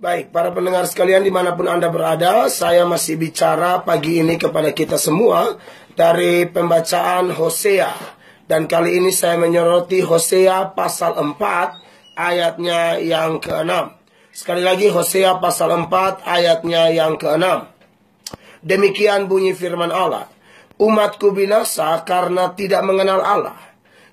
Baik, para pendengar sekalian dimanapun Anda berada, saya masih bicara pagi ini kepada kita semua dari pembacaan Hosea. Dan kali ini saya menyoroti Hosea pasal 4 ayatnya yang ke-6. Sekali lagi Hosea pasal 4 ayatnya yang ke-6. Demikian bunyi firman Allah. Umatku binasa karena tidak mengenal Allah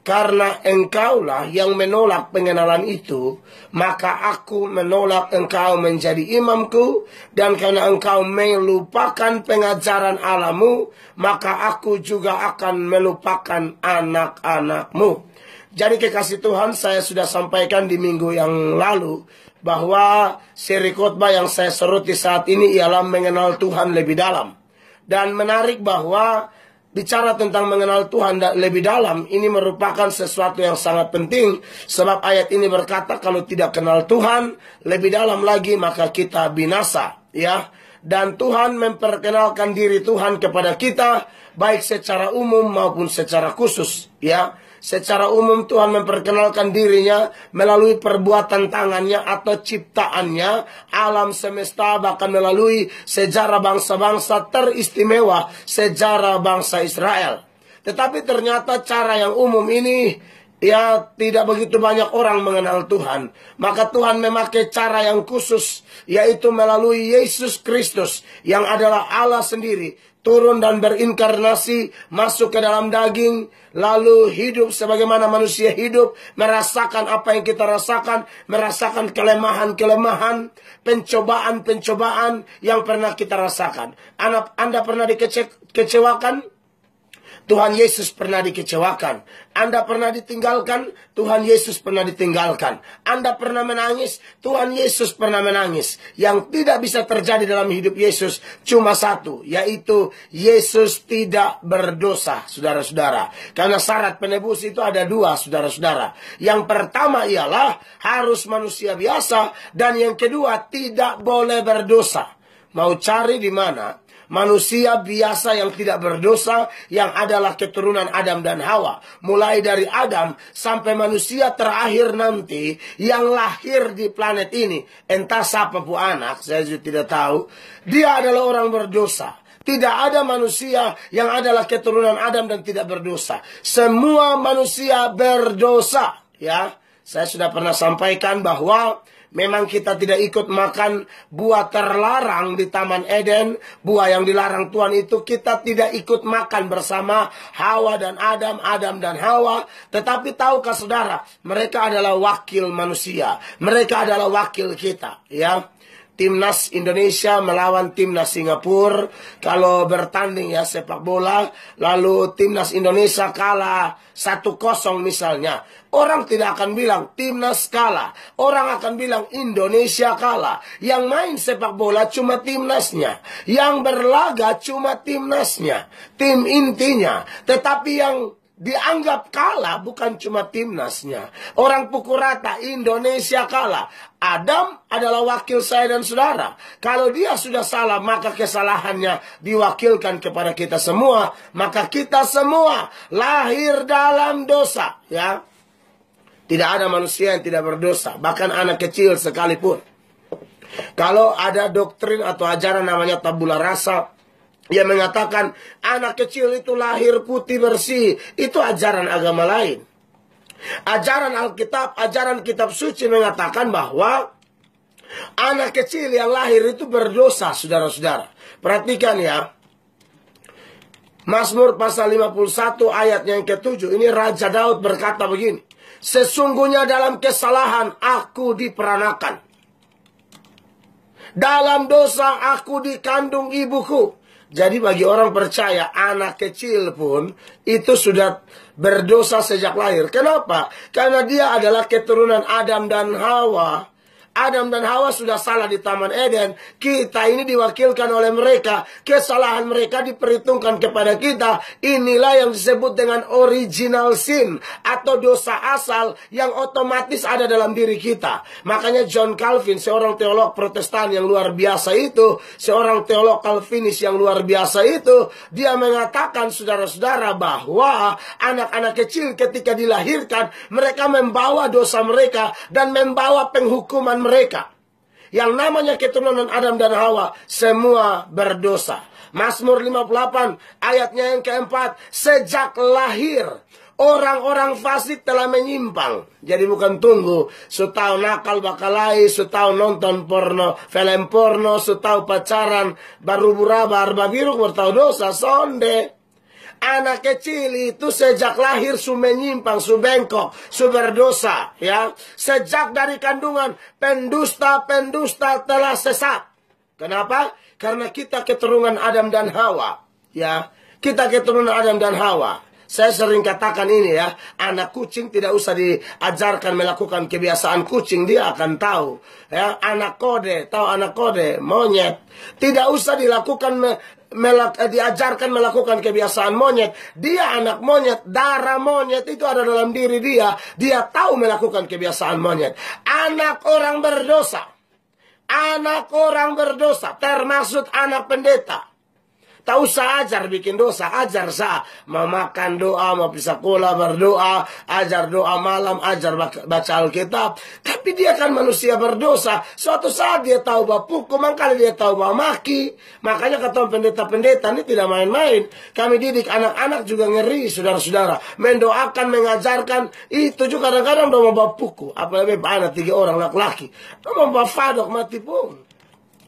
karena engkaulah yang menolak pengenalan itu, maka aku menolak engkau menjadi imamku, dan karena engkau melupakan pengajaran alamu, maka aku juga akan melupakan anak-anakmu. Jadi kekasih Tuhan saya sudah sampaikan di minggu yang lalu bahwa seri khotbah yang saya serut di saat ini ialah mengenal Tuhan lebih dalam. Dan menarik bahwa bicara tentang mengenal Tuhan lebih dalam ini merupakan sesuatu yang sangat penting sebab ayat ini berkata kalau tidak kenal Tuhan lebih dalam lagi maka kita binasa ya dan Tuhan memperkenalkan diri Tuhan kepada kita baik secara umum maupun secara khusus ya Secara umum Tuhan memperkenalkan dirinya melalui perbuatan tangannya atau ciptaannya, alam semesta bahkan melalui sejarah bangsa-bangsa teristimewa, sejarah bangsa Israel. Tetapi ternyata cara yang umum ini ya tidak begitu banyak orang mengenal Tuhan. Maka Tuhan memakai cara yang khusus, yaitu melalui Yesus Kristus yang adalah Allah sendiri. Turun dan berinkarnasi, masuk ke dalam daging, lalu hidup sebagaimana manusia hidup, merasakan apa yang kita rasakan, merasakan kelemahan-kelemahan, pencobaan-pencobaan yang pernah kita rasakan. Anda, pernah dikecewakan? Dikece Tuhan Yesus pernah dikecewakan. Anda pernah ditinggalkan, Tuhan Yesus pernah ditinggalkan. Anda pernah menangis, Tuhan Yesus pernah menangis. Yang tidak bisa terjadi dalam hidup Yesus cuma satu, yaitu Yesus tidak berdosa, saudara-saudara. Karena syarat penebus itu ada dua, saudara-saudara. Yang pertama ialah harus manusia biasa, dan yang kedua tidak boleh berdosa. Mau cari di mana? manusia biasa yang tidak berdosa yang adalah keturunan Adam dan Hawa. Mulai dari Adam sampai manusia terakhir nanti yang lahir di planet ini. Entah siapa pun anak, saya juga tidak tahu. Dia adalah orang berdosa. Tidak ada manusia yang adalah keturunan Adam dan tidak berdosa. Semua manusia berdosa. Ya, saya sudah pernah sampaikan bahwa Memang kita tidak ikut makan buah terlarang di Taman Eden. Buah yang dilarang Tuhan itu kita tidak ikut makan bersama Hawa dan Adam, Adam dan Hawa. Tetapi tahukah saudara, mereka adalah wakil manusia. Mereka adalah wakil kita. Ya, timnas Indonesia melawan timnas Singapura kalau bertanding ya sepak bola lalu timnas Indonesia kalah 1-0 misalnya Orang tidak akan bilang timnas kalah. Orang akan bilang Indonesia kalah. Yang main sepak bola cuma timnasnya. Yang berlaga cuma timnasnya. Tim intinya. Tetapi yang dianggap kalah bukan cuma timnasnya. Orang pukul rata Indonesia kalah. Adam adalah wakil saya dan saudara. Kalau dia sudah salah, maka kesalahannya diwakilkan kepada kita semua. Maka kita semua lahir dalam dosa, ya. Tidak ada manusia yang tidak berdosa, bahkan anak kecil sekalipun. Kalau ada doktrin atau ajaran namanya tabula rasa yang mengatakan anak kecil itu lahir putih bersih, itu ajaran agama lain. Ajaran Alkitab, ajaran kitab suci mengatakan bahwa anak kecil yang lahir itu berdosa, saudara-saudara. Perhatikan ya, Masmur pasal 51 ayat yang ketujuh, ini Raja Daud berkata begini. Sesungguhnya dalam kesalahan aku diperanakan. Dalam dosa aku dikandung ibuku. Jadi bagi orang percaya anak kecil pun itu sudah berdosa sejak lahir. Kenapa? Karena dia adalah keturunan Adam dan Hawa Adam dan Hawa sudah salah di Taman Eden. Kita ini diwakilkan oleh mereka. Kesalahan mereka diperhitungkan kepada kita. Inilah yang disebut dengan original sin atau dosa asal yang otomatis ada dalam diri kita. Makanya John Calvin, seorang teolog protestan yang luar biasa itu, seorang teolog Calvinis yang luar biasa itu, dia mengatakan saudara-saudara bahwa anak-anak kecil ketika dilahirkan, mereka membawa dosa mereka dan membawa penghukuman mereka. Yang namanya keturunan Adam dan Hawa semua berdosa. Mazmur 58 ayatnya yang keempat. Sejak lahir orang-orang fasik telah menyimpang. Jadi bukan tunggu setahu nakal bakalai, setahu nonton porno, film porno, setahu pacaran, baru burabar, babiru bertahu dosa, sonde anak kecil itu sejak lahir su menyimpang, su bengkok, su berdosa, ya. Sejak dari kandungan pendusta-pendusta telah sesat. Kenapa? Karena kita keturunan Adam dan Hawa, ya. Kita keturunan Adam dan Hawa. Saya sering katakan ini ya, anak kucing tidak usah diajarkan melakukan kebiasaan kucing, dia akan tahu. Ya, anak kode, tahu anak kode, monyet. Tidak usah dilakukan Eh, diajarkan melakukan kebiasaan monyet. Dia anak monyet, darah monyet itu ada dalam diri dia. Dia tahu melakukan kebiasaan monyet. Anak orang berdosa. Anak orang berdosa, termasuk anak pendeta. Tahu usah ajar bikin dosa, ajar sah. Mau makan doa, mau bisa sekolah berdoa, ajar doa malam, ajar baca Alkitab. Tapi dia kan manusia berdosa. Suatu saat dia tahu bahwa pukul, makanya dia tahu bahwa maki. Makanya kata pendeta-pendeta ini tidak main-main. Kami didik anak-anak juga ngeri, saudara-saudara. Mendoakan, mengajarkan, itu juga kadang-kadang udah mau bapuku. Apalagi anak tiga orang laki-laki. Udah mau fadok mati pun.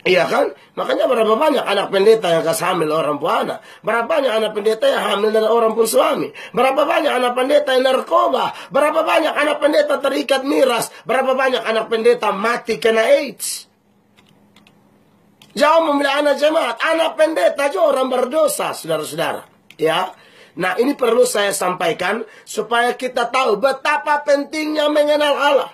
Iya kan? Makanya berapa banyak anak pendeta yang kasih hamil orang puana. Berapa banyak anak pendeta yang hamil dengan orang pun suami. Berapa banyak anak pendeta yang narkoba. Berapa banyak anak pendeta terikat miras. Berapa banyak anak pendeta mati kena AIDS. Jauh memilih anak jemaat. Anak pendeta juga orang berdosa, saudara-saudara. Ya, Nah ini perlu saya sampaikan supaya kita tahu betapa pentingnya mengenal Allah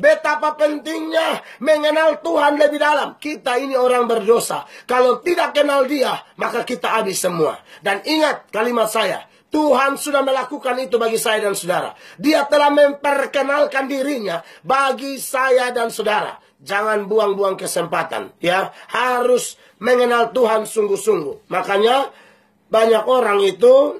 betapa pentingnya mengenal Tuhan lebih dalam. Kita ini orang berdosa. Kalau tidak kenal dia, maka kita habis semua. Dan ingat kalimat saya, Tuhan sudah melakukan itu bagi saya dan saudara. Dia telah memperkenalkan dirinya bagi saya dan saudara. Jangan buang-buang kesempatan, ya. Harus mengenal Tuhan sungguh-sungguh. Makanya banyak orang itu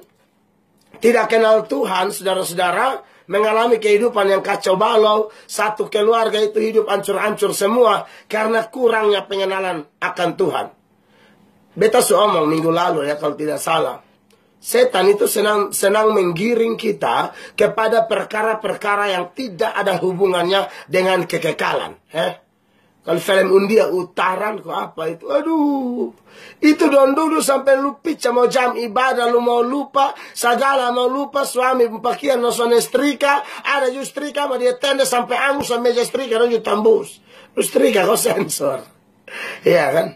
tidak kenal Tuhan, saudara-saudara, mengalami kehidupan yang kacau balau, satu keluarga itu hidup hancur-hancur semua karena kurangnya pengenalan akan Tuhan. Beta omong minggu lalu ya kalau tidak salah. Setan itu senang senang menggiring kita kepada perkara-perkara yang tidak ada hubungannya dengan kekekalan. Eh? Kalau film India utaran kok apa itu? Aduh. Itu don dulu sampai lu pica mau jam ibadah lu mau lupa, segala mau lupa suami pakaian no sono strika, ada ju strika ma dia tende sampai angus sama meja strika non ju tambus. Lu strika kok sensor. Iya kan?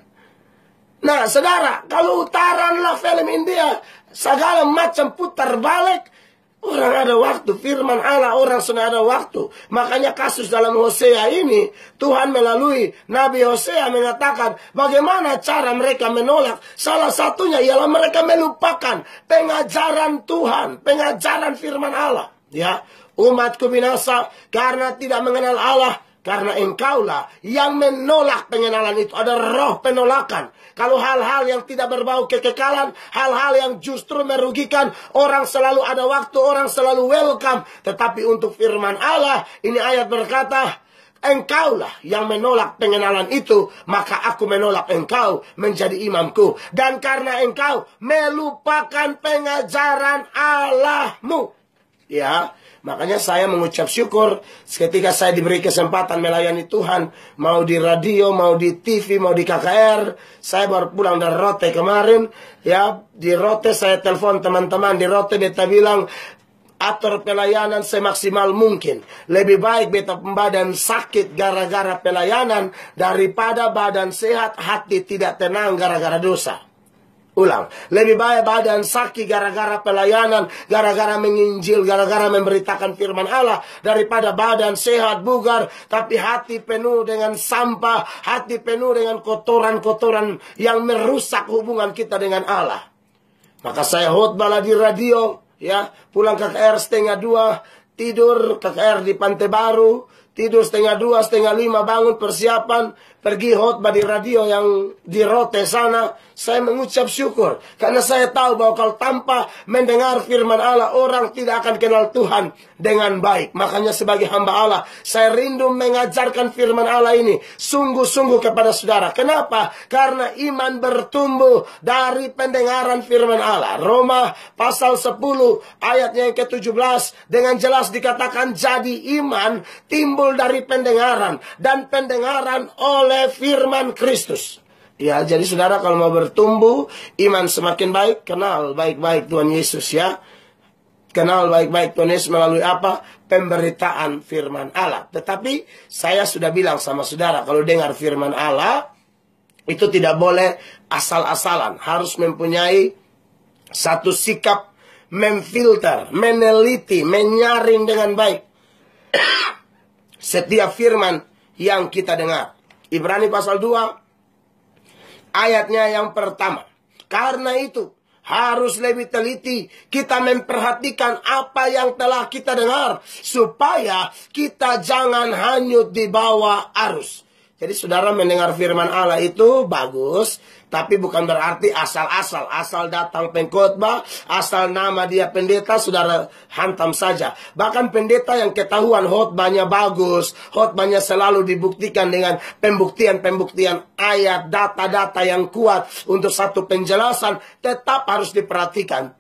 Nah, saudara, kalau utaran lah film India, segala macam putar balik, Orang ada waktu, firman Allah orang sudah ada waktu. Makanya kasus dalam Hosea ini, Tuhan melalui Nabi Hosea mengatakan bagaimana cara mereka menolak. Salah satunya ialah mereka melupakan pengajaran Tuhan, pengajaran firman Allah. Ya, umatku binasa karena tidak mengenal Allah karena engkaulah yang menolak pengenalan itu. Ada roh penolakan. Kalau hal-hal yang tidak berbau kekekalan, hal-hal yang justru merugikan, orang selalu ada waktu, orang selalu welcome. Tetapi untuk firman Allah, ini ayat berkata, engkaulah yang menolak pengenalan itu, maka aku menolak engkau menjadi imamku. Dan karena engkau melupakan pengajaran Allahmu. Ya, Makanya saya mengucap syukur ketika saya diberi kesempatan melayani Tuhan. Mau di radio, mau di TV, mau di KKR. Saya baru pulang dari Rote kemarin. Ya, di Rote saya telepon teman-teman. Di Rote beta bilang, atur pelayanan semaksimal mungkin. Lebih baik beta badan sakit gara-gara pelayanan daripada badan sehat hati tidak tenang gara-gara dosa ulang. Lebih baik badan sakit gara-gara pelayanan, gara-gara menginjil, gara-gara memberitakan firman Allah daripada badan sehat bugar tapi hati penuh dengan sampah, hati penuh dengan kotoran-kotoran yang merusak hubungan kita dengan Allah. Maka saya khotbah di radio, ya, pulang ke KR setengah dua, tidur ke KR di Pantai Baru, tidur setengah dua, setengah lima, bangun persiapan, pergi hot di radio yang di Rote sana, saya mengucap syukur. Karena saya tahu bahwa kalau tanpa mendengar firman Allah, orang tidak akan kenal Tuhan dengan baik. Makanya sebagai hamba Allah, saya rindu mengajarkan firman Allah ini sungguh-sungguh kepada saudara. Kenapa? Karena iman bertumbuh dari pendengaran firman Allah. Roma pasal 10 ayatnya yang ke-17 dengan jelas dikatakan jadi iman timbul dari pendengaran dan pendengaran oleh oleh firman Kristus. Ya, jadi saudara kalau mau bertumbuh, iman semakin baik, kenal baik-baik Tuhan Yesus ya. Kenal baik-baik Tuhan Yesus melalui apa? Pemberitaan firman Allah. Tetapi saya sudah bilang sama saudara, kalau dengar firman Allah, itu tidak boleh asal-asalan. Harus mempunyai satu sikap memfilter, meneliti, menyaring dengan baik. Setiap firman yang kita dengar. Ibrani pasal 2 ayatnya yang pertama. Karena itu harus lebih teliti kita memperhatikan apa yang telah kita dengar supaya kita jangan hanyut di bawah arus. Jadi saudara mendengar firman Allah itu bagus, tapi bukan berarti asal-asal, asal datang pengkhotbah, asal nama dia pendeta, saudara hantam saja. Bahkan pendeta yang ketahuan khotbahnya bagus, khotbahnya selalu dibuktikan dengan pembuktian-pembuktian ayat, data-data yang kuat untuk satu penjelasan, tetap harus diperhatikan.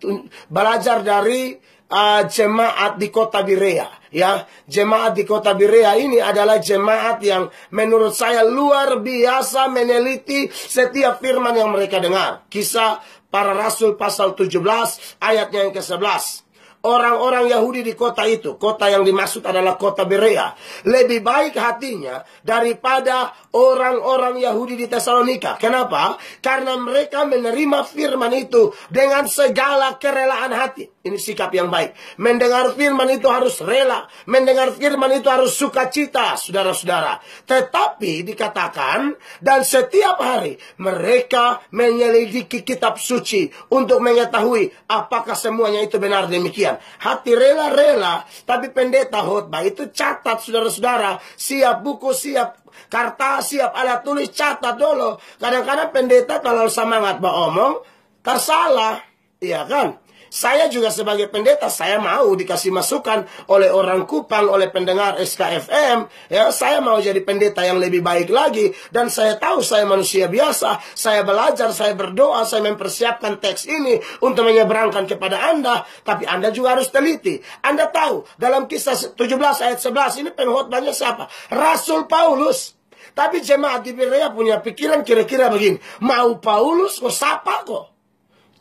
Belajar dari uh, jemaat di kota Berea ya jemaat di kota Berea ini adalah jemaat yang menurut saya luar biasa meneliti setiap firman yang mereka dengar kisah para rasul pasal 17 ayatnya yang ke-11 orang-orang Yahudi di kota itu, kota yang dimaksud adalah kota Berea, lebih baik hatinya daripada orang-orang Yahudi di Tesalonika. Kenapa? Karena mereka menerima firman itu dengan segala kerelaan hati. Ini sikap yang baik. Mendengar firman itu harus rela. Mendengar firman itu harus sukacita, saudara-saudara. Tetapi dikatakan, dan setiap hari mereka menyelidiki kitab suci untuk mengetahui apakah semuanya itu benar demikian. Hati rela-rela, tapi pendeta khotbah itu catat, saudara-saudara. Siap buku, siap kertas, siap alat tulis, catat dulu. Kadang-kadang pendeta kalau semangat mau omong, tersalah. Iya kan? Saya juga sebagai pendeta, saya mau dikasih masukan oleh orang Kupang, oleh pendengar SKFM. Ya, saya mau jadi pendeta yang lebih baik lagi. Dan saya tahu saya manusia biasa. Saya belajar, saya berdoa, saya mempersiapkan teks ini untuk menyeberangkan kepada Anda. Tapi Anda juga harus teliti. Anda tahu, dalam kisah 17 ayat 11 ini penghutbahnya siapa? Rasul Paulus. Tapi jemaat di Berea punya pikiran kira-kira begini. Mau Paulus, kok siapa kok?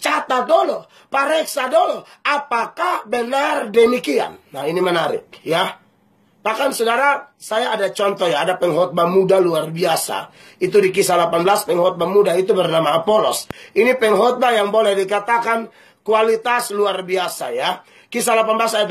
Catat dulu, periksa dulu apakah benar demikian. Nah, ini menarik ya. Bahkan saudara, saya ada contoh ya, ada pengkhotbah muda luar biasa. Itu di kisah 18, pengkhotbah muda itu bernama Apolos. Ini pengkhotbah yang boleh dikatakan kualitas luar biasa ya. Kisah 18 ayat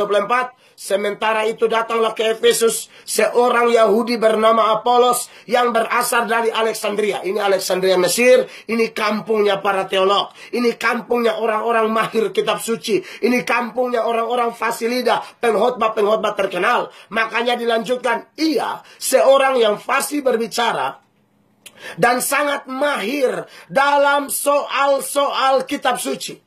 24. Sementara itu datanglah ke Efesus seorang Yahudi bernama Apolos yang berasal dari Alexandria. Ini Alexandria Mesir, ini kampungnya para teolog. Ini kampungnya orang-orang mahir kitab suci. Ini kampungnya orang-orang fasilida, penghotbah-penghotbah terkenal. Makanya dilanjutkan, ia seorang yang fasih berbicara dan sangat mahir dalam soal-soal kitab suci.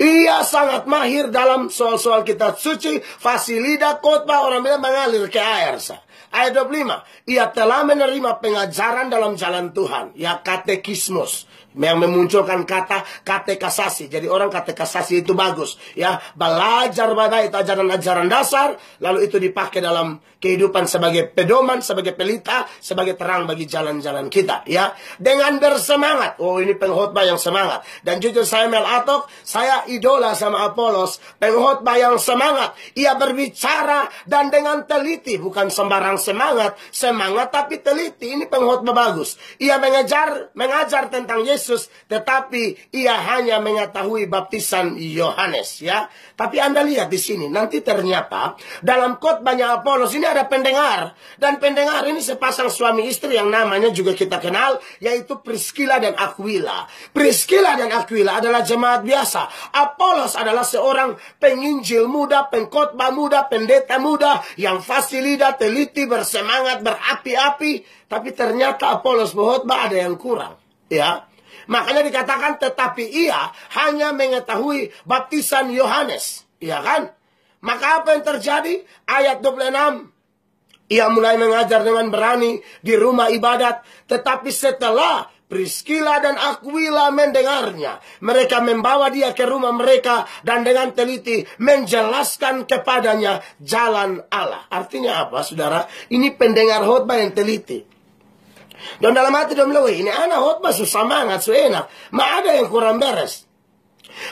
Ia sangat mahir dalam soal-soal kitab suci, fasilida khotbah orang bilang mengalir ke air. Sah. Ayat 25, ia telah menerima pengajaran dalam jalan Tuhan, ya katekismus yang memunculkan kata katekasasi. Jadi orang katekasasi itu bagus, ya belajar bagai ajaran-ajaran dasar, lalu itu dipakai dalam kehidupan sebagai pedoman, sebagai pelita, sebagai terang bagi jalan-jalan kita ya. Dengan bersemangat. Oh ini pengkhotbah yang semangat. Dan jujur saya Mel Atok, saya idola sama Apolos, pengkhotbah yang semangat. Ia berbicara dan dengan teliti, bukan sembarang semangat, semangat tapi teliti. Ini pengkhotbah bagus. Ia mengajar mengajar tentang Yesus, tetapi ia hanya mengetahui baptisan Yohanes ya. Tapi Anda lihat di sini nanti ternyata dalam khotbahnya Apolos ini ada pendengar. Dan pendengar ini sepasang suami istri yang namanya juga kita kenal, yaitu Priscilla dan Aquila. Priscilla dan Aquila adalah jemaat biasa. Apolos adalah seorang penginjil muda, pengkhotbah muda, pendeta muda, yang fasilida, teliti, bersemangat, berapi-api. Tapi ternyata Apolos berkhotbah ada yang kurang. Ya, Makanya dikatakan tetapi ia hanya mengetahui baptisan Yohanes. Ya kan? Maka apa yang terjadi? Ayat 26. Ia mulai mengajar dengan berani di rumah ibadat. Tetapi setelah Priscilla dan Aquila mendengarnya. Mereka membawa dia ke rumah mereka dan dengan teliti menjelaskan kepadanya jalan Allah. Artinya apa saudara? Ini pendengar khotbah yang teliti. Dan dalam hati dia bilang, ini anak khotbah susah banget, susah enak. Ma ada yang kurang beres.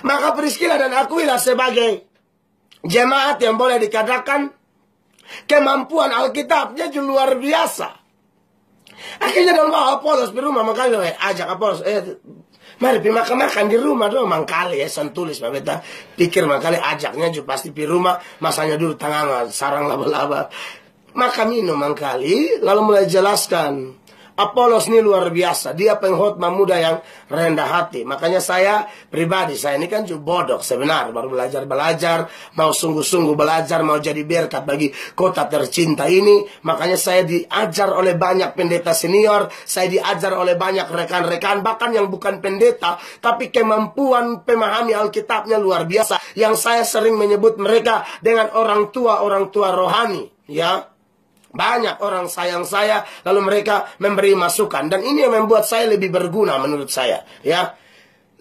Maka Priscilla dan Aquila sebagai jemaat yang boleh dikatakan Kemampuan Alkitabnya juga luar biasa. Akhirnya dalam bawa Apolos di rumah, makanya dia ajak Apolos, eh, mari pi makan-makan di rumah dong, mangkali ya, tulis Pak Beta. Pikir mangkali ajaknya juga pasti di rumah, masanya dulu tangan sarang laba-laba. Maka minum mangkali, lalu mulai jelaskan Apolos ini luar biasa. Dia pengkhotbah muda yang rendah hati. Makanya saya pribadi, saya ini kan juga bodoh sebenar. Baru belajar-belajar, mau sungguh-sungguh belajar, mau jadi berkat bagi kota tercinta ini. Makanya saya diajar oleh banyak pendeta senior, saya diajar oleh banyak rekan-rekan, bahkan yang bukan pendeta, tapi kemampuan pemahami Alkitabnya luar biasa. Yang saya sering menyebut mereka dengan orang tua-orang tua rohani. Ya, banyak orang sayang saya, lalu mereka memberi masukan. Dan ini yang membuat saya lebih berguna menurut saya. Ya,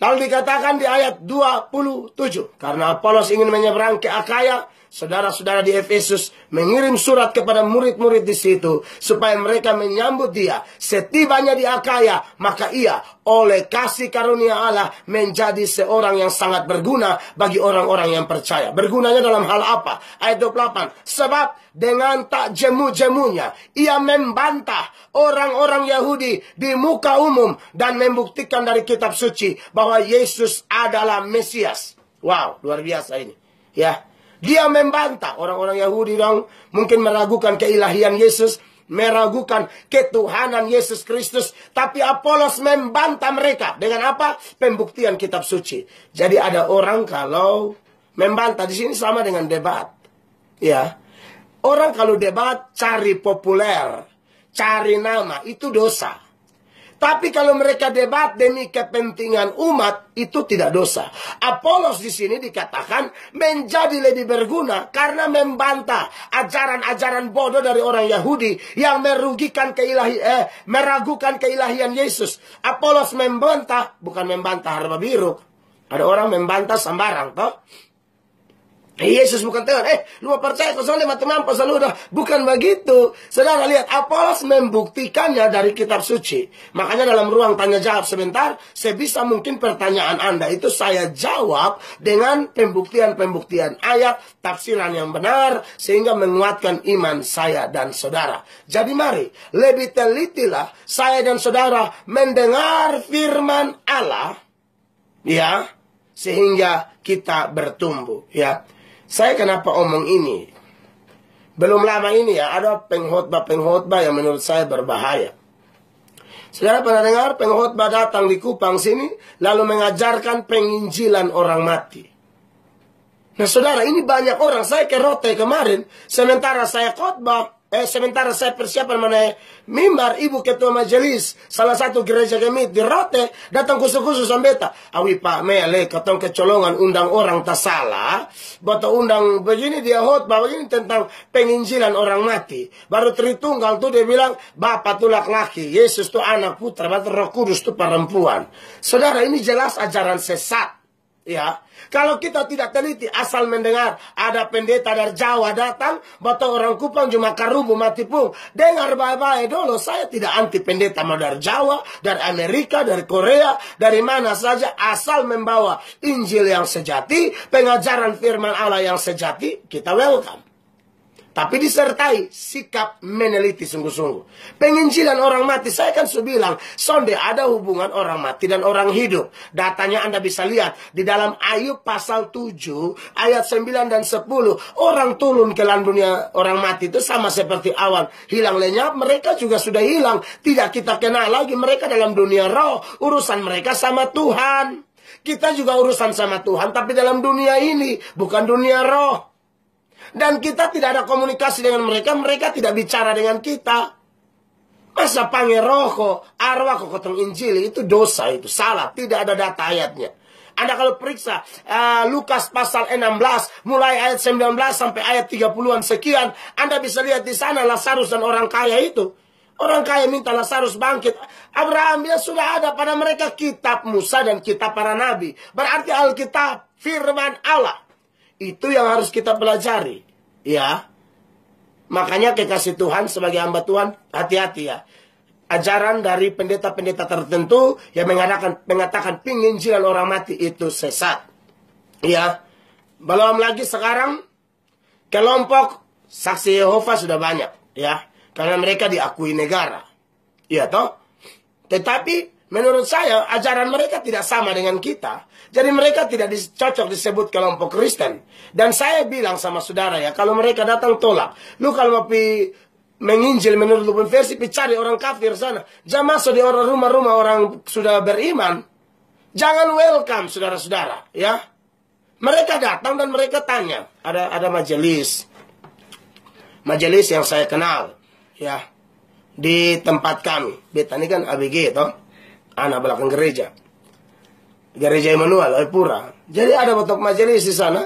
Lalu dikatakan di ayat 27. Karena Apolos ingin menyeberang ke Akaya, saudara-saudara di Efesus mengirim surat kepada murid-murid di situ supaya mereka menyambut dia. Setibanya di Akaya, maka ia oleh kasih karunia Allah menjadi seorang yang sangat berguna bagi orang-orang yang percaya. Bergunanya dalam hal apa? Ayat 28. Sebab dengan tak jemu-jemunya ia membantah orang-orang Yahudi di muka umum dan membuktikan dari kitab suci bahwa Yesus adalah Mesias. Wow, luar biasa ini. Ya, dia membantah orang-orang Yahudi yang mungkin meragukan keilahian Yesus, meragukan ketuhanan Yesus Kristus, tapi Apolos membantah mereka dengan apa? Pembuktian kitab suci. Jadi ada orang kalau membantah di sini sama dengan debat. Ya. Orang kalau debat cari populer, cari nama itu dosa. Tapi kalau mereka debat demi kepentingan umat, itu tidak dosa. Apolos di sini dikatakan menjadi lebih berguna karena membantah ajaran-ajaran bodoh dari orang Yahudi yang merugikan keilahi eh, meragukan keilahian Yesus. Apolos membantah, bukan membantah harba biru. Ada orang membantah sembarang, toh. Eh, Yesus bukan Tuhan. Eh, lu mau percaya pasal lima teman pasal dah bukan begitu. Saudara lihat Apolos membuktikannya dari kitab suci. Makanya dalam ruang tanya jawab sebentar, saya bisa mungkin pertanyaan Anda itu saya jawab dengan pembuktian-pembuktian ayat, tafsiran yang benar sehingga menguatkan iman saya dan saudara. Jadi mari, lebih telitilah saya dan saudara mendengar firman Allah ya sehingga kita bertumbuh ya saya kenapa omong ini? Belum lama ini ya ada pengkhotbah-pengkhotbah yang menurut saya berbahaya. Saudara pernah dengar pengkhotbah datang di Kupang sini lalu mengajarkan penginjilan orang mati. Nah saudara ini banyak orang saya ke Rote kemarin sementara saya khotbah Eh, sementara saya persiapan mana mimbar ibu ketua majelis salah satu gereja kami di Rote datang khusus-khusus sambeta. Awi pak mele katong kecolongan undang orang tak salah. Bata undang begini dia hot bawa begini tentang penginjilan orang mati. Baru Tritunggal tuh dia bilang bapak tuh laki-laki, Yesus tuh anak putra, batu roh kudus tuh perempuan. Saudara ini jelas ajaran sesat. Ya, kalau kita tidak teliti asal mendengar ada pendeta dari Jawa datang, batu orang Kupang cuma karubu mati pun. Dengar baik-baik dulu, saya tidak anti pendeta mau dari Jawa, dari Amerika, dari Korea, dari mana saja asal membawa Injil yang sejati, pengajaran firman Allah yang sejati, kita welcome tapi disertai sikap meneliti sungguh-sungguh. Penginjilan orang mati, saya kan sudah bilang, sonde ada hubungan orang mati dan orang hidup. Datanya Anda bisa lihat di dalam Ayub pasal 7 ayat 9 dan 10. Orang turun ke dalam dunia orang mati itu sama seperti awan hilang lenyap, mereka juga sudah hilang. Tidak kita kenal lagi mereka dalam dunia roh, urusan mereka sama Tuhan. Kita juga urusan sama Tuhan, tapi dalam dunia ini, bukan dunia roh. Dan kita tidak ada komunikasi dengan mereka, mereka tidak bicara dengan kita. Masa pangeroko, arwah kokotong injili itu dosa itu, salah, tidak ada data ayatnya. Anda kalau periksa uh, Lukas pasal 16 mulai ayat 19 sampai ayat 30-an sekian, Anda bisa lihat di sana Lazarus dan orang kaya itu. Orang kaya minta Lazarus bangkit. Abraham ya sudah ada pada mereka kitab Musa dan kitab para nabi. Berarti Alkitab firman Allah. Itu yang harus kita pelajari, ya. Makanya kekasih Tuhan sebagai hamba Tuhan, hati-hati ya. Ajaran dari pendeta-pendeta tertentu yang mengatakan mengatakan penginjilan orang mati itu sesat. Ya. Belum lagi sekarang kelompok saksi Yehova sudah banyak, ya. Karena mereka diakui negara. Iya toh? Tetapi Menurut saya, ajaran mereka tidak sama dengan kita. Jadi mereka tidak cocok disebut kelompok Kristen. Dan saya bilang sama saudara ya, kalau mereka datang tolak. Lu kalau mau menginjil menurut lu versi, cari orang kafir sana. Jangan masuk di orang rumah-rumah orang sudah beriman. Jangan welcome saudara-saudara ya. Mereka datang dan mereka tanya. Ada ada majelis. Majelis yang saya kenal ya di tempat kami. Beta ini kan ABG toh anak belakang gereja. Gereja Immanuel, Pura. Jadi ada botok majelis di sana.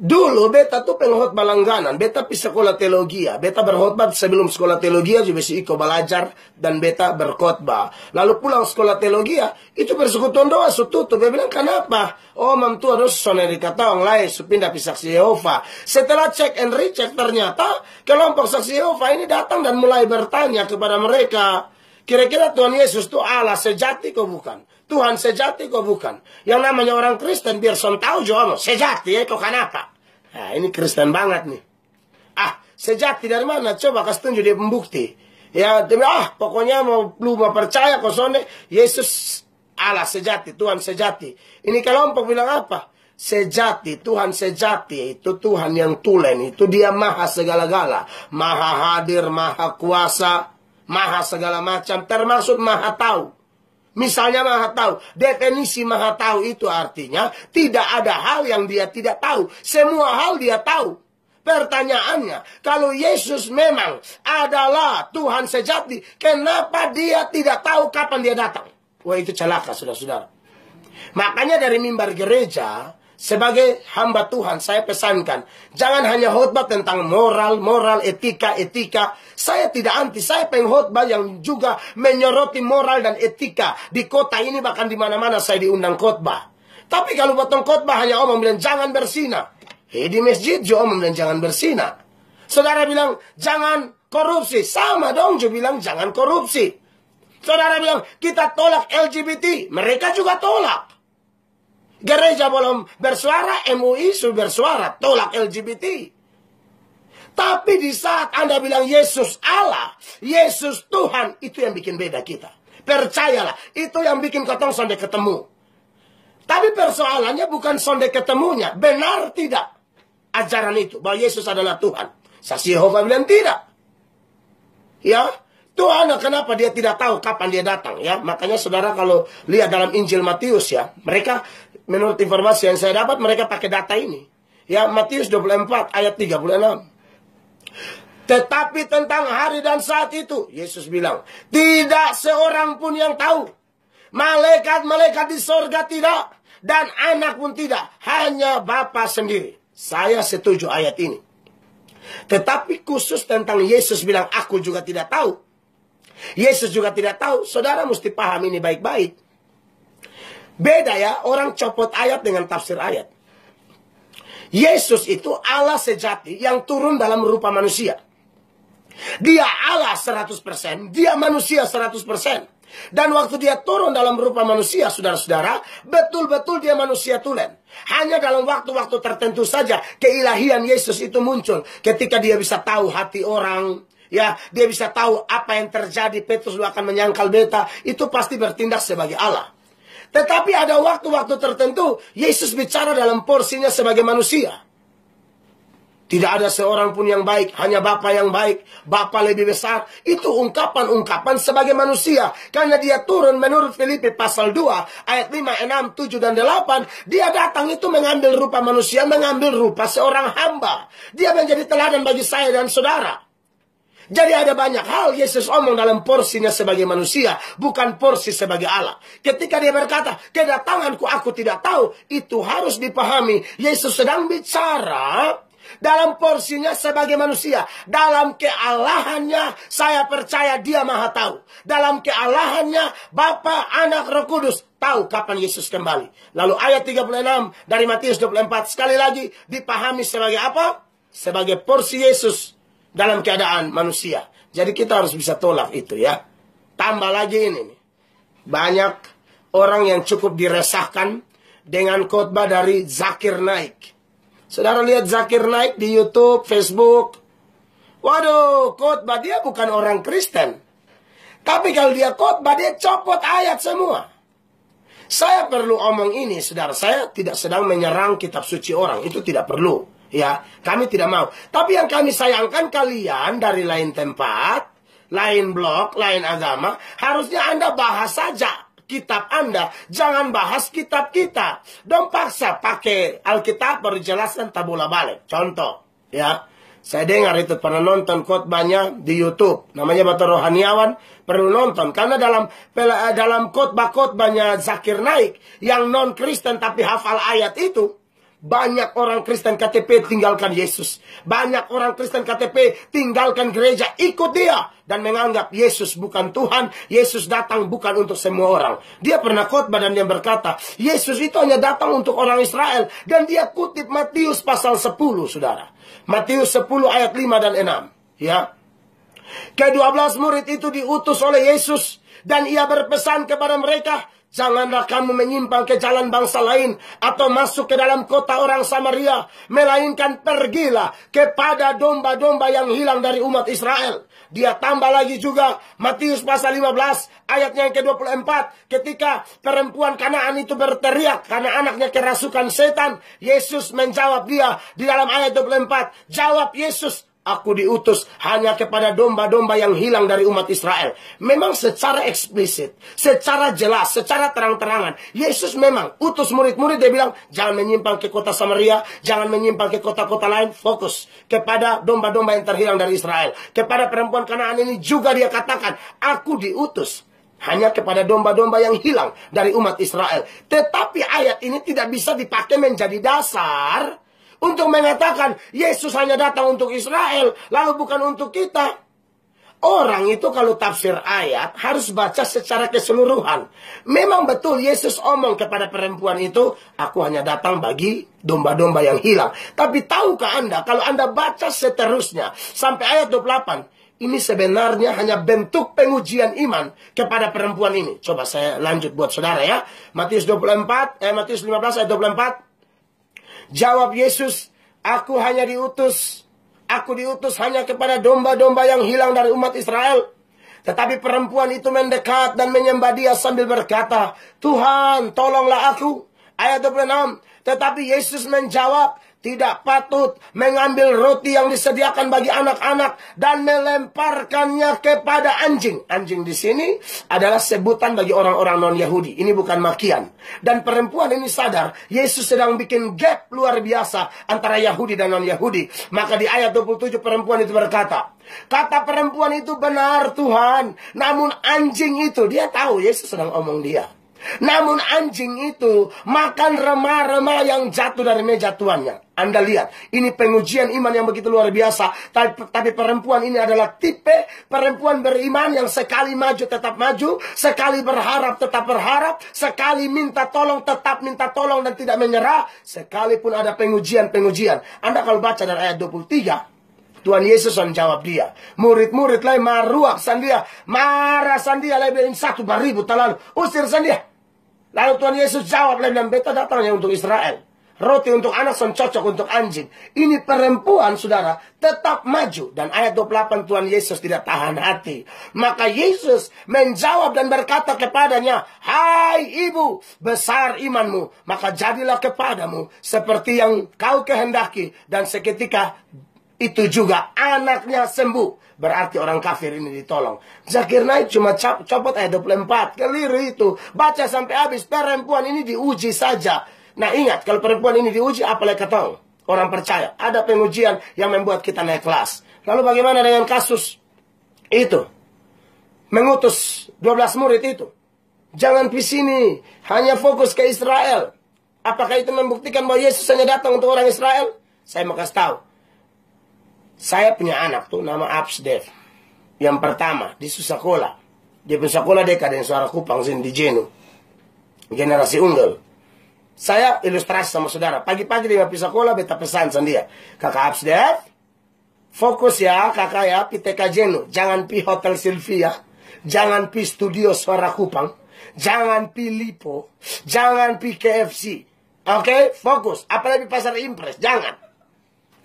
Dulu beta tuh penghut langganan, beta pi sekolah teologi, beta berkhotbah sebelum sekolah teologi juga si Iko belajar dan beta berkhotbah. Lalu pulang sekolah teologi itu persekutuan doa sututu. Dia bilang kenapa? Oh mantu harus soneri kata orang lain supindah pi saksi Yehova. Setelah cek and recheck ternyata kelompok saksi Yehova ini datang dan mulai bertanya kepada mereka Kira-kira Tuhan Yesus itu Allah sejati kok bukan? Tuhan sejati kok bukan? Yang namanya orang Kristen biar son tahu jawab sejati kok eh, kenapa? Kan nah, ini Kristen banget nih. Ah, sejati dari mana? Coba kasih tunjuk dia pembukti. Ya, demi ah, pokoknya mau belum mau percaya kok sonde Yesus Allah sejati, Tuhan sejati. Ini kalau kelompok bilang apa? sejati, Tuhan sejati, itu Tuhan yang tulen, itu dia maha segala-gala, maha hadir, maha kuasa, maha segala macam, termasuk maha tahu. Misalnya maha tahu, definisi maha tahu itu artinya tidak ada hal yang dia tidak tahu. Semua hal dia tahu. Pertanyaannya, kalau Yesus memang adalah Tuhan sejati, kenapa dia tidak tahu kapan dia datang? Wah itu celaka saudara-saudara. Makanya dari mimbar gereja, sebagai hamba Tuhan, saya pesankan, jangan hanya khotbah tentang moral, moral, etika, etika. Saya tidak anti, saya pengkhotbah yang juga menyoroti moral dan etika. Di kota ini bahkan di mana-mana saya diundang khotbah. Tapi kalau potong khotbah hanya om bilang jangan bersina. Eh, di masjid juga om bilang jangan bersina. Saudara bilang jangan korupsi. Sama dong juga bilang jangan korupsi. Saudara bilang kita tolak LGBT. Mereka juga tolak. Gereja belum bersuara, MUI sudah bersuara, tolak LGBT. Tapi di saat Anda bilang Yesus Allah, Yesus Tuhan, itu yang bikin beda kita. Percayalah, itu yang bikin ketong sonde ketemu. Tapi persoalannya bukan sonde ketemunya. Benar tidak ajaran itu bahwa Yesus adalah Tuhan. Saksi Yehova bilang tidak. Ya, Tuhan kenapa dia tidak tahu kapan dia datang ya. Makanya saudara kalau lihat dalam Injil Matius ya. Mereka menurut informasi yang saya dapat mereka pakai data ini. Ya Matius 24 ayat 36. Tetapi tentang hari dan saat itu, Yesus bilang, tidak seorang pun yang tahu. Malaikat-malaikat di sorga tidak. Dan anak pun tidak. Hanya Bapa sendiri. Saya setuju ayat ini. Tetapi khusus tentang Yesus bilang, aku juga tidak tahu. Yesus juga tidak tahu. Saudara mesti paham ini baik-baik. Beda ya, orang copot ayat dengan tafsir ayat. Yesus itu Allah sejati yang turun dalam rupa manusia. Dia Allah 100%, dia manusia 100%. Dan waktu dia turun dalam rupa manusia, saudara-saudara, betul-betul dia manusia tulen. Hanya dalam waktu-waktu tertentu saja keilahian Yesus itu muncul. Ketika dia bisa tahu hati orang, ya dia bisa tahu apa yang terjadi, Petrus akan menyangkal beta, itu pasti bertindak sebagai Allah. Tetapi ada waktu-waktu tertentu Yesus bicara dalam porsinya sebagai manusia. Tidak ada seorang pun yang baik, hanya Bapa yang baik. Bapa lebih besar. Itu ungkapan-ungkapan sebagai manusia. Karena dia turun menurut Filipi pasal 2, ayat 5, 6, 7, dan 8. Dia datang itu mengambil rupa manusia, mengambil rupa seorang hamba. Dia menjadi teladan bagi saya dan saudara. Jadi ada banyak hal Yesus omong dalam porsinya sebagai manusia, bukan porsi sebagai Allah. Ketika dia berkata, kedatanganku aku tidak tahu, itu harus dipahami. Yesus sedang bicara dalam porsinya sebagai manusia. Dalam kealahannya saya percaya dia maha tahu. Dalam kealahannya Bapa, Anak, Roh Kudus tahu kapan Yesus kembali. Lalu ayat 36 dari Matius 24 sekali lagi dipahami sebagai apa? Sebagai porsi Yesus dalam keadaan manusia. Jadi kita harus bisa tolak itu ya. Tambah lagi ini. Banyak orang yang cukup diresahkan dengan khotbah dari Zakir Naik. Saudara lihat Zakir Naik di YouTube, Facebook. Waduh, khotbah dia bukan orang Kristen. Tapi kalau dia khotbah dia copot ayat semua. Saya perlu omong ini, saudara. Saya tidak sedang menyerang kitab suci orang. Itu tidak perlu. Ya, kami tidak mau. Tapi yang kami sayangkan kalian dari lain tempat, lain blok, lain agama, harusnya Anda bahas saja kitab Anda, jangan bahas kitab kita. Dong paksa pakai Alkitab berjelasan tabula balik. Contoh, ya. Saya dengar itu pernah nonton khotbahnya di YouTube, namanya Bapak Rohaniawan, perlu nonton karena dalam dalam khotbah-khotbahnya Zakir Naik yang non Kristen tapi hafal ayat itu, banyak orang Kristen KTP tinggalkan Yesus. Banyak orang Kristen KTP tinggalkan gereja, ikut dia. Dan menganggap Yesus bukan Tuhan, Yesus datang bukan untuk semua orang. Dia pernah khotbah dan dia berkata, Yesus itu hanya datang untuk orang Israel. Dan dia kutip Matius pasal 10, saudara. Matius 10 ayat 5 dan 6. Ya. Kedua belas murid itu diutus oleh Yesus. Dan ia berpesan kepada mereka, Janganlah kamu menyimpang ke jalan bangsa lain atau masuk ke dalam kota orang Samaria, melainkan pergilah kepada domba-domba yang hilang dari umat Israel. Dia tambah lagi juga Matius pasal 15 ayatnya yang ke-24 ketika perempuan Kanaan itu berteriak karena anaknya kerasukan setan, Yesus menjawab dia di dalam ayat 24, jawab Yesus, Aku diutus hanya kepada domba-domba yang hilang dari umat Israel. Memang secara eksplisit, secara jelas, secara terang-terangan. Yesus memang utus murid-murid. Dia bilang, jangan menyimpang ke kota Samaria. Jangan menyimpang ke kota-kota lain. Fokus kepada domba-domba yang terhilang dari Israel. Kepada perempuan kanaan ini juga dia katakan, aku diutus hanya kepada domba-domba yang hilang dari umat Israel. Tetapi ayat ini tidak bisa dipakai menjadi dasar untuk mengatakan Yesus hanya datang untuk Israel, lalu bukan untuk kita. Orang itu kalau tafsir ayat harus baca secara keseluruhan. Memang betul Yesus omong kepada perempuan itu, aku hanya datang bagi domba-domba yang hilang. Tapi tahukah Anda kalau Anda baca seterusnya sampai ayat 28, ini sebenarnya hanya bentuk pengujian iman kepada perempuan ini. Coba saya lanjut buat saudara ya. Matius 24, eh, Matius 15 ayat 24. Jawab Yesus, aku hanya diutus. Aku diutus hanya kepada domba-domba yang hilang dari umat Israel. Tetapi perempuan itu mendekat dan menyembah dia sambil berkata, Tuhan tolonglah aku. Ayat 26. Tetapi Yesus menjawab, tidak patut mengambil roti yang disediakan bagi anak-anak dan melemparkannya kepada anjing. Anjing di sini adalah sebutan bagi orang-orang non-Yahudi. Ini bukan makian. Dan perempuan ini sadar Yesus sedang bikin gap luar biasa antara Yahudi dan non-Yahudi. Maka di ayat 27 perempuan itu berkata, Kata perempuan itu benar Tuhan. Namun anjing itu, dia tahu Yesus sedang omong dia. Namun anjing itu makan remah-remah yang jatuh dari meja tuannya. Anda lihat, ini pengujian iman yang begitu luar biasa. Tapi, tapi perempuan ini adalah tipe perempuan beriman yang sekali maju tetap maju, sekali berharap tetap berharap, sekali minta tolong tetap minta tolong dan tidak menyerah. Sekalipun ada pengujian-pengujian. Anda kalau baca dari ayat 23, Tuhan Yesus menjawab dia. Murid-murid lain maruak sandia. Marah sandia lebih satu beribu talal. Usir sandia. Lalu Tuhan Yesus jawab dan beta datangnya untuk Israel. Roti untuk anak son cocok untuk anjing. Ini perempuan saudara tetap maju. Dan ayat 28 Tuhan Yesus tidak tahan hati. Maka Yesus menjawab dan berkata kepadanya. Hai ibu besar imanmu. Maka jadilah kepadamu seperti yang kau kehendaki. Dan seketika itu juga anaknya sembuh. Berarti orang kafir ini ditolong. Zakir Naik cuma cap, copot ayat 24. Keliru itu. Baca sampai habis. Perempuan ini diuji saja. Nah ingat, kalau perempuan ini diuji, apalagi kau Orang percaya. Ada pengujian yang membuat kita naik kelas. Lalu bagaimana dengan kasus itu? Mengutus 12 murid itu. Jangan di sini. Hanya fokus ke Israel. Apakah itu membuktikan bahwa Yesus hanya datang untuk orang Israel? Saya mau kasih tahu saya punya anak tuh nama Abs Dev. Yang pertama di sekolah. Dia pun sekolah dekat dengan suara Kupang sini di Jenu. Generasi Unggul. Saya ilustrasi sama saudara. Pagi-pagi dia pergi sekolah beta pesan sama dia. Kakak Abs Dev, fokus ya kakak ya PTK Jenu. Jangan pi Hotel Sylvia. Jangan pi studio suara Kupang. Jangan pi Lipo. Jangan pi KFC. Oke, okay? fokus. Apalagi pasar impres, jangan.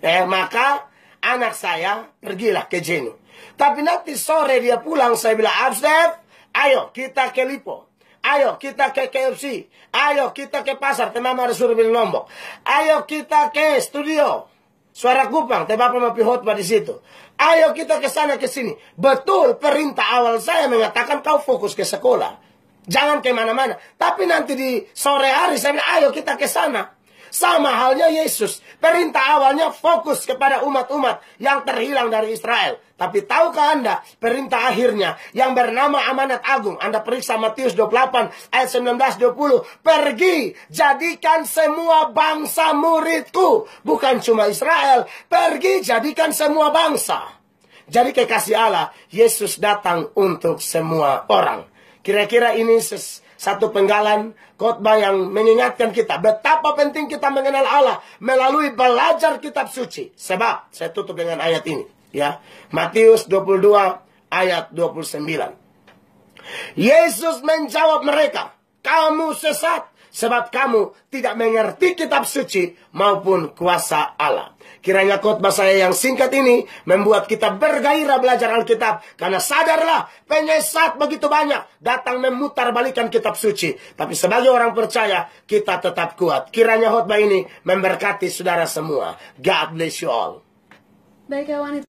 Eh, maka anak saya pergilah ke Jenu. Tapi nanti sore dia pulang, saya bilang, Absep, ayo kita ke Lipo. Ayo kita ke KFC. Ayo kita ke pasar. Teman harus suruh beli lombok. Ayo kita ke studio. Suara Kupang. teman-teman pihot di situ. Ayo kita ke sana ke sini. Betul perintah awal saya mengatakan kau fokus ke sekolah. Jangan kemana-mana. Tapi nanti di sore hari saya bilang, ayo kita ke sana. Sama halnya Yesus. Perintah awalnya fokus kepada umat-umat yang terhilang dari Israel. Tapi tahukah Anda perintah akhirnya yang bernama amanat agung. Anda periksa Matius 28 ayat 19-20. Pergi jadikan semua bangsa muridku. Bukan cuma Israel. Pergi jadikan semua bangsa. Jadi kekasih Allah, Yesus datang untuk semua orang. Kira-kira ini sesuatu satu penggalan khotbah yang mengingatkan kita betapa penting kita mengenal Allah melalui belajar kitab suci. Sebab saya tutup dengan ayat ini ya. Matius 22 ayat 29. Yesus menjawab mereka, "Kamu sesat sebab kamu tidak mengerti kitab suci maupun kuasa Allah." Kiranya khotbah saya yang singkat ini membuat kita bergairah belajar Alkitab. Karena sadarlah penyesat begitu banyak datang memutar kitab suci. Tapi sebagai orang percaya kita tetap kuat. Kiranya khotbah ini memberkati saudara semua. God bless you all. Baik kawan